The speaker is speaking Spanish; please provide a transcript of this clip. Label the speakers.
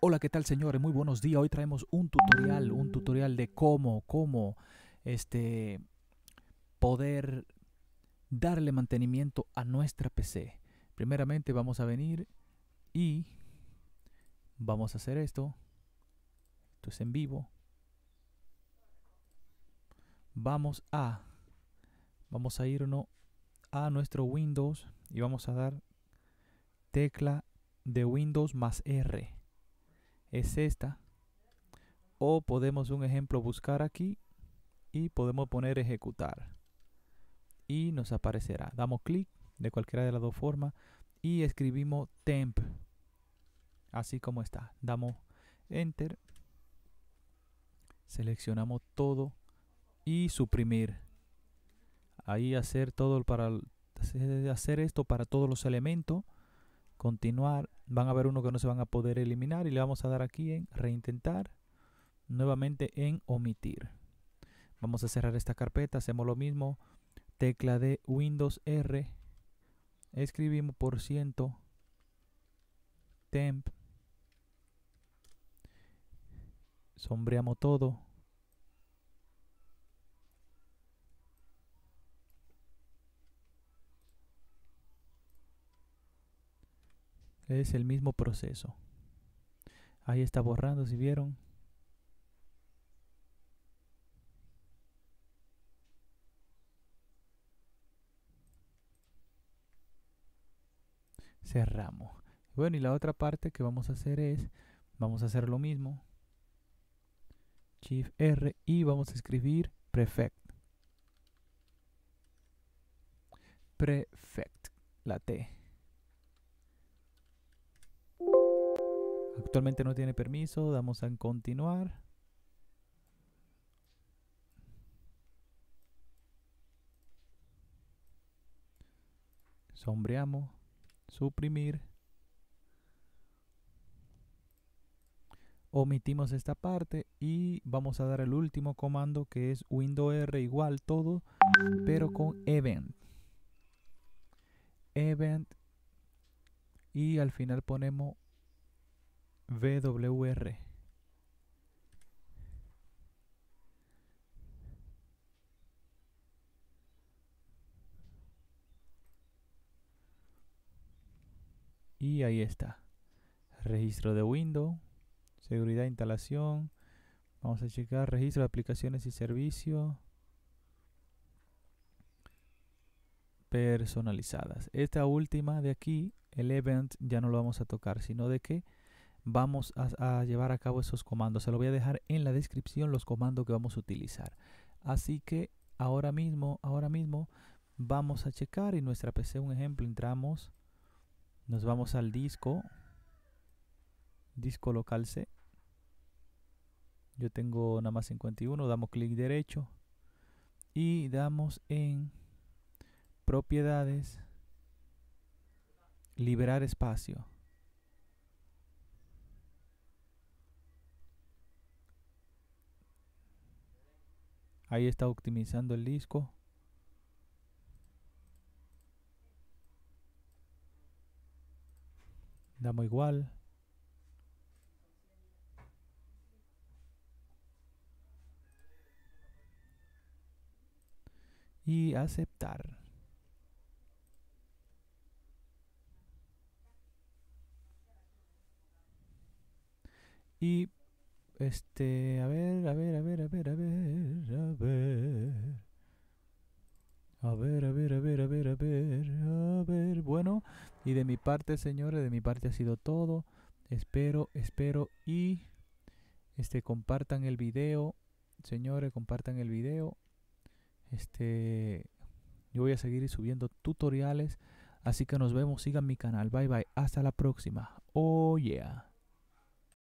Speaker 1: Hola, ¿qué tal señores? Muy buenos días. Hoy traemos un tutorial, un tutorial de cómo, cómo este, poder darle mantenimiento a nuestra PC. Primeramente vamos a venir y vamos a hacer esto. Esto es en vivo. Vamos a, vamos a irnos a nuestro Windows y vamos a dar tecla de Windows más R es esta. O podemos un ejemplo buscar aquí y podemos poner ejecutar. Y nos aparecerá. Damos clic de cualquiera de las dos formas y escribimos temp. Así como está. Damos enter. Seleccionamos todo y suprimir. Ahí hacer todo para hacer esto para todos los elementos. Continuar Van a haber uno que no se van a poder eliminar y le vamos a dar aquí en reintentar, nuevamente en omitir. Vamos a cerrar esta carpeta, hacemos lo mismo, tecla de Windows R, escribimos por ciento temp, sombreamos todo, Es el mismo proceso. Ahí está borrando, si vieron. Cerramos. Bueno, y la otra parte que vamos a hacer es, vamos a hacer lo mismo. Shift R y vamos a escribir prefect. Prefect, la T. Actualmente no tiene permiso, damos en continuar. Sombreamos, suprimir. Omitimos esta parte y vamos a dar el último comando que es window R igual todo, pero con event. Event y al final ponemos VWR. Y ahí está. Registro de Windows, seguridad e instalación. Vamos a checar registro de aplicaciones y servicios. personalizadas. Esta última de aquí, el event, ya no lo vamos a tocar, sino de que vamos a, llevar a cabo esos comandos. Se lo voy a dejar en la descripción los comandos que vamos a utilizar. Así que ahora mismo, ahora mismo vamos a checar en nuestra PC un ejemplo. Entramos, nos vamos al disco, disco local C. Yo tengo nada más 51, damos clic derecho y damos en propiedades, liberar espacio. Ahí está optimizando el disco. Damos igual. Y aceptar. Y este, a ver, a ver, a ver, a ver, a ver, a ver. A ver, a ver, a ver, a ver, a ver, Bueno, y de mi parte, señores, de mi parte ha sido todo. Espero, espero y este compartan el video, señores, compartan el video. Este, yo voy a seguir subiendo tutoriales, así que nos vemos, sigan mi canal. Bye bye, hasta la próxima. Oh yeah.